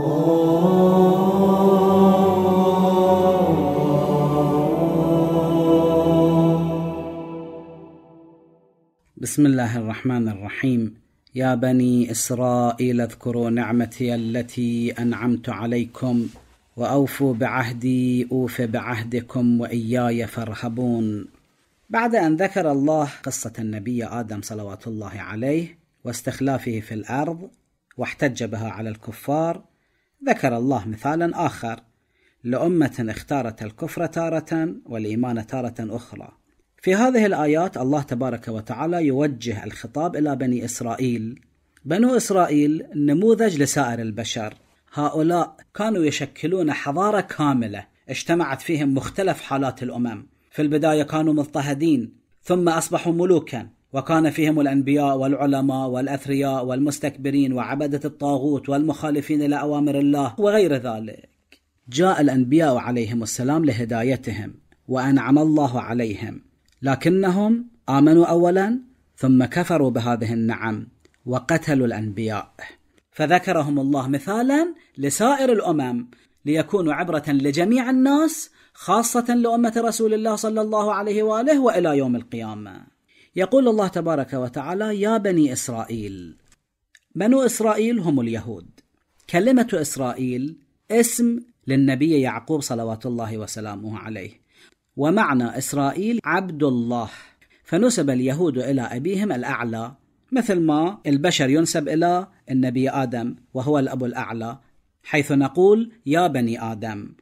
بسم الله الرحمن الرحيم يا بني اسرائيل اذكروا نعمتي التي انعمت عليكم واوفوا بعهدي اوف بعهدكم واياي فارهبون بعد ان ذكر الله قصه النبي ادم صلوات الله عليه واستخلافه في الارض واحتج بها على الكفار ذكر الله مثالا آخر لأمة اختارت الكفر تارة والإيمان تارة أخرى. في هذه الآيات الله تبارك وتعالى يوجه الخطاب إلى بني إسرائيل. بنو إسرائيل نموذج لسائر البشر. هؤلاء كانوا يشكلون حضارة كاملة اجتمعت فيهم مختلف حالات الأمم. في البداية كانوا مضطهدين، ثم أصبحوا ملوكا، وكان فيهم الانبياء والعلماء والاثرياء والمستكبرين وعبده الطاغوت والمخالفين لاوامر الله وغير ذلك جاء الانبياء عليهم السلام لهدايتهم وانعم الله عليهم لكنهم امنوا اولا ثم كفروا بهذه النعم وقتلوا الانبياء فذكرهم الله مثالا لسائر الامم ليكونوا عبره لجميع الناس خاصه لامه رسول الله صلى الله عليه واله والى يوم القيامه يقول الله تبارك وتعالى يا بني اسرائيل بنو اسرائيل هم اليهود كلمه اسرائيل اسم للنبي يعقوب صلوات الله وسلامه عليه ومعنى اسرائيل عبد الله فنسب اليهود الى ابيهم الاعلى مثل ما البشر ينسب الى النبي ادم وهو الاب الاعلى حيث نقول يا بني ادم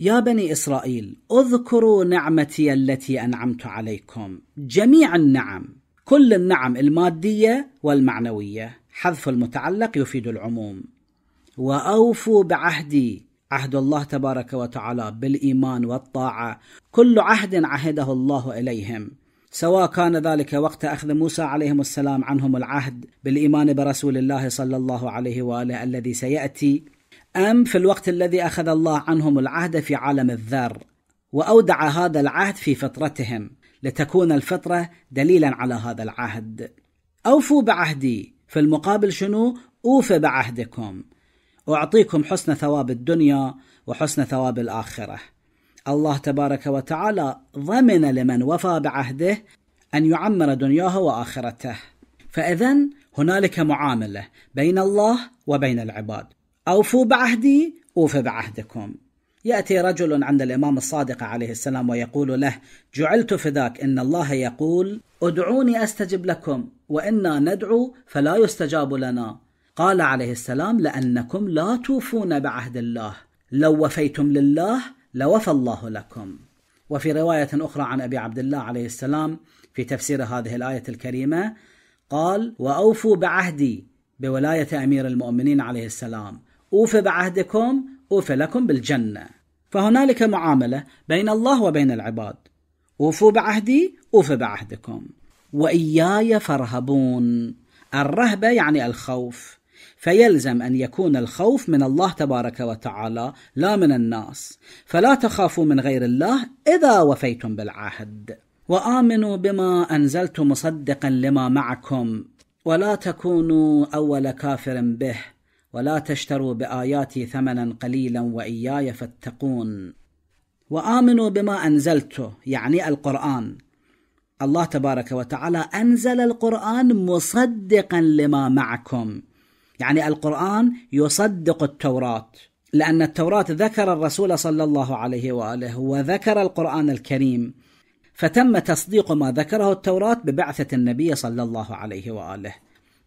يا بني إسرائيل اذكروا نعمتي التي أنعمت عليكم جميع النعم كل النعم المادية والمعنوية حذف المتعلق يفيد العموم وأوفوا بعهدي عهد الله تبارك وتعالى بالإيمان والطاعة كل عهد عهده الله إليهم سواء كان ذلك وقت أخذ موسى عليهم السلام عنهم العهد بالإيمان برسول الله صلى الله عليه وآله الذي سيأتي أم في الوقت الذي أخذ الله عنهم العهد في عالم الذر وأودع هذا العهد في فطرتهم لتكون الفطرة دليلا على هذا العهد أوفوا بعهدي في المقابل شنو أوف بعهدكم أعطيكم حسن ثواب الدنيا وحسن ثواب الآخرة الله تبارك وتعالى ضمن لمن وفى بعهده أن يعمر دنياه وآخرته فإذا هنالك معاملة بين الله وبين العباد أوفوا بعهدي أوف بعهدكم يأتي رجل عند الإمام الصادق عليه السلام ويقول له جعلت فداك إن الله يقول ادعوني أستجب لكم وإنا ندعو فلا يستجاب لنا قال عليه السلام لأنكم لا توفون بعهد الله لو وفيتم لله لوفى الله لكم وفي رواية أخرى عن أبي عبد الله عليه السلام في تفسير هذه الآية الكريمة قال وأوفوا بعهدي بولاية أمير المؤمنين عليه السلام أوفي بعهدكم أوفي لكم بالجنة فهنالك معاملة بين الله وبين العباد أوفوا بعهدي أوفي بعهدكم وإياي فارهبون الرهبة يعني الخوف فيلزم ان يكون الخوف من الله تبارك وتعالى لا من الناس فلا تخافوا من غير الله اذا وفيتم بالعهد وامنوا بما انزلت مصدقا لما معكم ولا تكونوا اول كافر به ولا تشتروا باياتي ثمنا قليلا واياي فاتقون وامنوا بما انزلته يعني القران الله تبارك وتعالى انزل القران مصدقا لما معكم يعني القران يصدق التوراه لان التوراه ذكر الرسول صلى الله عليه واله وذكر القران الكريم فتم تصديق ما ذكره التوراه ببعثه النبي صلى الله عليه واله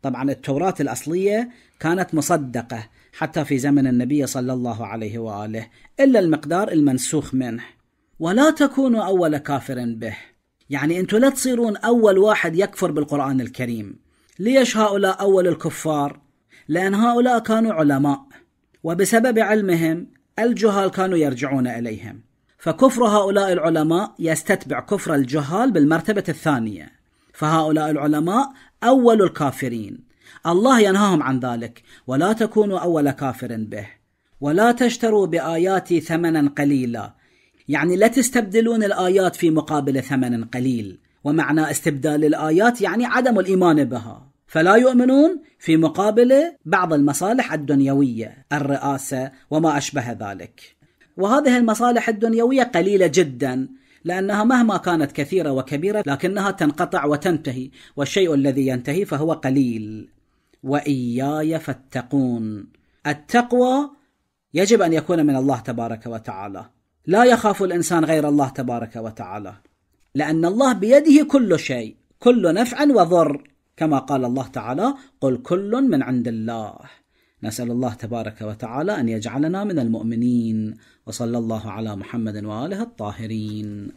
طبعا التوراة الأصلية كانت مصدقة حتى في زمن النبي صلى الله عليه وآله إلا المقدار المنسوخ منه ولا تكونوا أول كافر به يعني أنتم لا تصيرون أول واحد يكفر بالقرآن الكريم ليش هؤلاء أول الكفار؟ لأن هؤلاء كانوا علماء وبسبب علمهم الجهال كانوا يرجعون إليهم فكفر هؤلاء العلماء يستتبع كفر الجهال بالمرتبة الثانية فهؤلاء العلماء أول الكافرين الله ينهاهم عن ذلك ولا تكونوا أول كافر به ولا تشتروا بآياتي ثمنا قليلا يعني لا تستبدلون الآيات في مقابل ثمن قليل ومعنى استبدال الآيات يعني عدم الإيمان بها فلا يؤمنون في مقابل بعض المصالح الدنيوية الرئاسة وما أشبه ذلك وهذه المصالح الدنيوية قليلة جدا لأنها مهما كانت كثيرة وكبيرة لكنها تنقطع وتنتهي والشيء الذي ينتهي فهو قليل وإياي فاتقون التقوى يجب أن يكون من الله تبارك وتعالى لا يخاف الإنسان غير الله تبارك وتعالى لأن الله بيده كل شيء كل نفع وضر كما قال الله تعالى قل كل من عند الله نسأل الله تبارك وتعالى أن يجعلنا من المؤمنين وصلى الله على محمد وآله الطاهرين